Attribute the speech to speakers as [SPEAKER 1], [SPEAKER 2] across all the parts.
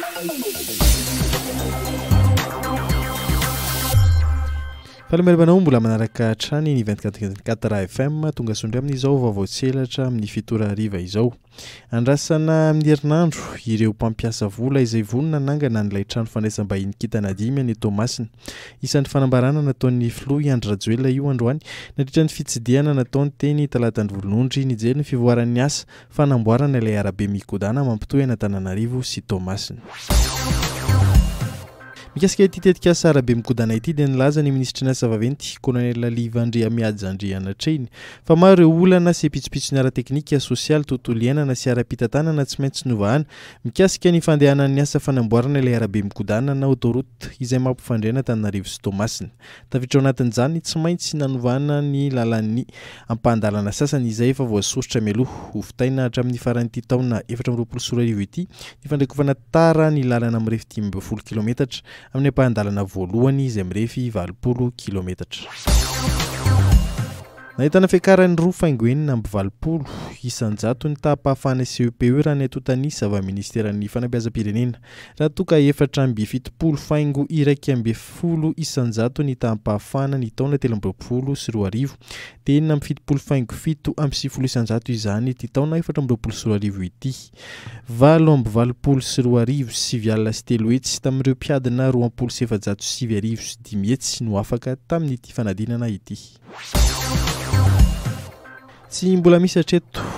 [SPEAKER 1] Thank you. falemarimanao mbola manaraka trany ny fm tonga sondr amin'izao vavatselatra amin'ny fitorariva izao andrasana ami'y herinandro ireompampiasa vola izay onna nangana n'lay tano fandraisamba hiniitanaimyny tmasia isan'ny fanambarana nataon'ny loandrrajela ioandroany nadritrany fitsidiana nataony tenytalatany ondry nyjeyny fivoaran'ny asa fanamboarana ilay arabe miodana mampitoynatanan'rivo sy tmasa kasika tyteaeyena s pitsoitsonyarateknika soialy ttlonana sy arapitatanana tsymaintsy nohana mikasikany deanyasaaayasymainsynaaanyaaympdalana sasanyzay easoitra ma am'rebolo kilômetatra amin'ny mpahandalana voalohany izy amirehefy valopolo kilometatra nahitana fiakarany roa faingo enina ambi valopolo isanjato ny taapahafana cp e e raha ny atotanys ava-ministerany fanampiazapirenena rahatoka efatra mbitopolo faingo iraky ambyooiato ny tapahafana ny taonatelomoo syroiemiooagoiooeiaoo syoaktanyyainaay simbola misi acetto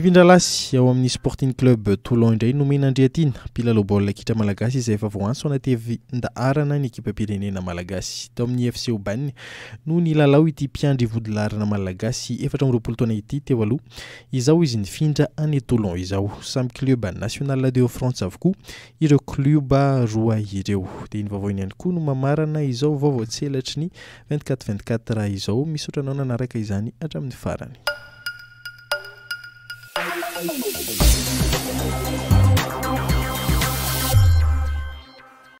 [SPEAKER 1] yfindra lasy ao amin'y sporti club uonindray nomena andritina pialbakitra malagasy izyfaansonatndaarana ny ekipaprenea malagasy ami'y fc obay no nlalao ity mpiandriarna malagasy ef tnaityteoaoa izao izy nfindra ae on izao samy clubnationaldeafrance avkoa ireour ireo denyaykoa no mamarana izao vaovatselatry ny raha izao misotranaoanarka izany atrinnyfarany はい。